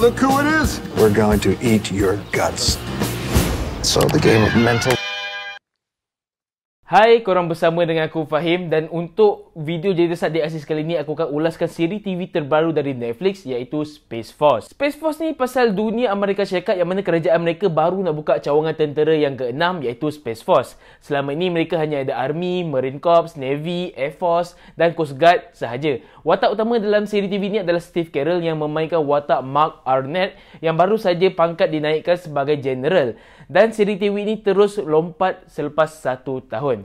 Look who it is. We're going to eat your guts. So the game of mental Hai, korang bersama dengan aku Fahim dan untuk video jadi Sat Day Asis kali ni aku akan ulaskan siri TV terbaru dari Netflix iaitu Space Force. Space Force ni pasal dunia Amerika Syarikat yang mana kerajaan mereka baru nak buka cawangan tentera yang ke-6 iaitu Space Force. Selama ini mereka hanya ada Army, Marine Corps, Navy, Air Force dan Coast Guard sahaja. Watak utama dalam siri TV ni adalah Steve Carell yang memainkan watak Mark Arnett yang baru saja pangkat dinaikkan sebagai General. Dan siri TV ni terus lompat selepas satu tahun.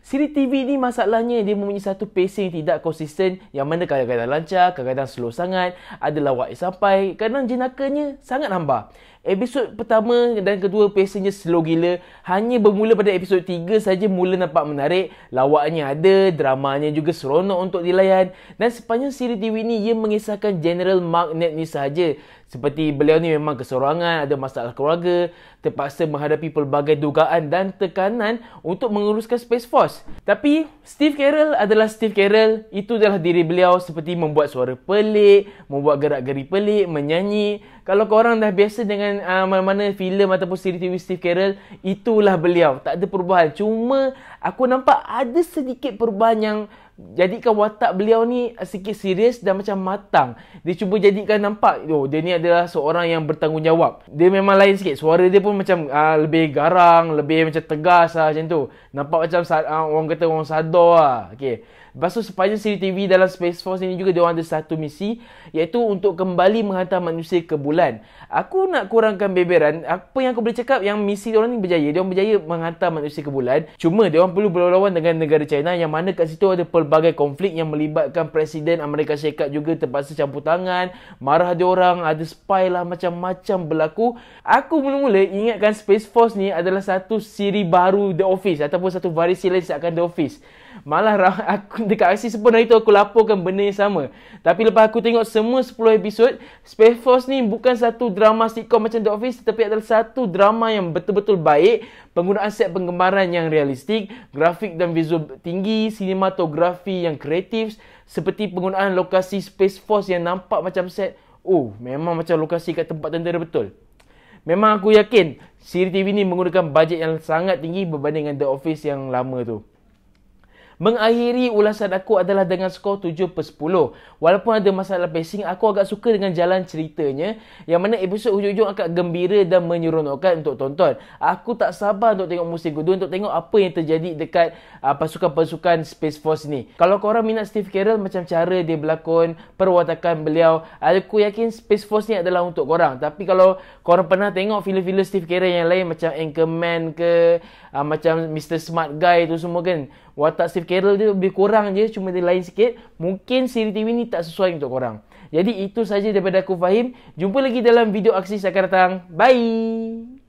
Siri TV ni masalahnya dia mempunyai satu pacing yang tidak konsisten yang mana kadang-kadang lancar, kadang-kadang slow sangat, ada lawak sampai, kadang jenakanya sangat hamba episod pertama dan kedua pacingnya slow gila hanya bermula pada episod tiga saja mula nampak menarik lawaknya ada dramanya juga seronok untuk dilayan dan sepanjang siri TV ni ia mengisahkan general magnet ni sahaja seperti beliau ni memang kesorangan ada masalah keluarga terpaksa menghadapi pelbagai dugaan dan tekanan untuk menguruskan Space Force tapi Steve Carell adalah Steve Carell itu adalah diri beliau seperti membuat suara pelik membuat gerak-geri pelik menyanyi kalau korang dah biasa dengan dengan uh, ah, mana-mana filem ataupun siri TV Steve Carell itulah beliau tak ada perubahan cuma aku nampak ada sedikit perubahan yang jadikan watak beliau ni sikit serius dan macam matang. Dia cuba jadikan nampak oh, dia ni adalah seorang yang bertanggungjawab. Dia memang lain sikit. Suara dia pun macam uh, lebih garang, lebih macam tegas lah macam tu. Nampak macam uh, orang kata orang sado lah. Okay. Lepas tu sepanjang siri TV dalam Space Force ni juga dia orang ada satu misi iaitu untuk kembali menghantar manusia ke bulan. Aku nak kurangkan beberan. Apa yang aku boleh cakap yang misi dia orang ni berjaya. Dia orang berjaya menghantar manusia ke bulan. Cuma dia orang perlu berlawan dengan negara China yang mana kat situ ada pelbagai pelbagai konflik yang melibatkan Presiden Amerika Syarikat juga terpaksa campur tangan, marah dia orang, ada spy lah macam-macam berlaku. Aku mula-mula ingatkan Space Force ni adalah satu siri baru The Office ataupun satu variasi lain seakan The Office. Malah aku, dekat aksi sepuluh hari tu aku laporkan benda yang sama. Tapi lepas aku tengok semua sepuluh episod, Space Force ni bukan satu drama sitcom macam The Office tetapi adalah satu drama yang betul-betul baik. Penggunaan set penggemaran yang realistik, grafik dan visual tinggi, sinematografi yang kreatif seperti penggunaan lokasi Space Force yang nampak macam set. Oh, memang macam lokasi kat tempat tentera betul. Memang aku yakin siri TV ni menggunakan bajet yang sangat tinggi berbanding dengan The Office yang lama tu. Mengakhiri ulasan aku adalah dengan skor 7 per 10. Walaupun ada masalah pacing, aku agak suka dengan jalan ceritanya. Yang mana episod hujung-hujung agak gembira dan menyeronokkan untuk tonton. Aku tak sabar untuk tengok musim kedua, untuk tengok apa yang terjadi dekat uh, pasukan-pasukan Space Force ni. Kalau korang minat Steve Carell, macam cara dia berlakon, perwatakan beliau. Aku yakin Space Force ni adalah untuk korang. Tapi kalau korang pernah tengok filem-filem Steve Carell yang lain macam Anchorman ke, uh, macam Mr. Smart Guy tu semua kan watak Steve Carroll dia lebih kurang je cuma dia lain sikit mungkin siri TV ni tak sesuai untuk korang jadi itu saja daripada aku Fahim jumpa lagi dalam video aksi saya akan datang bye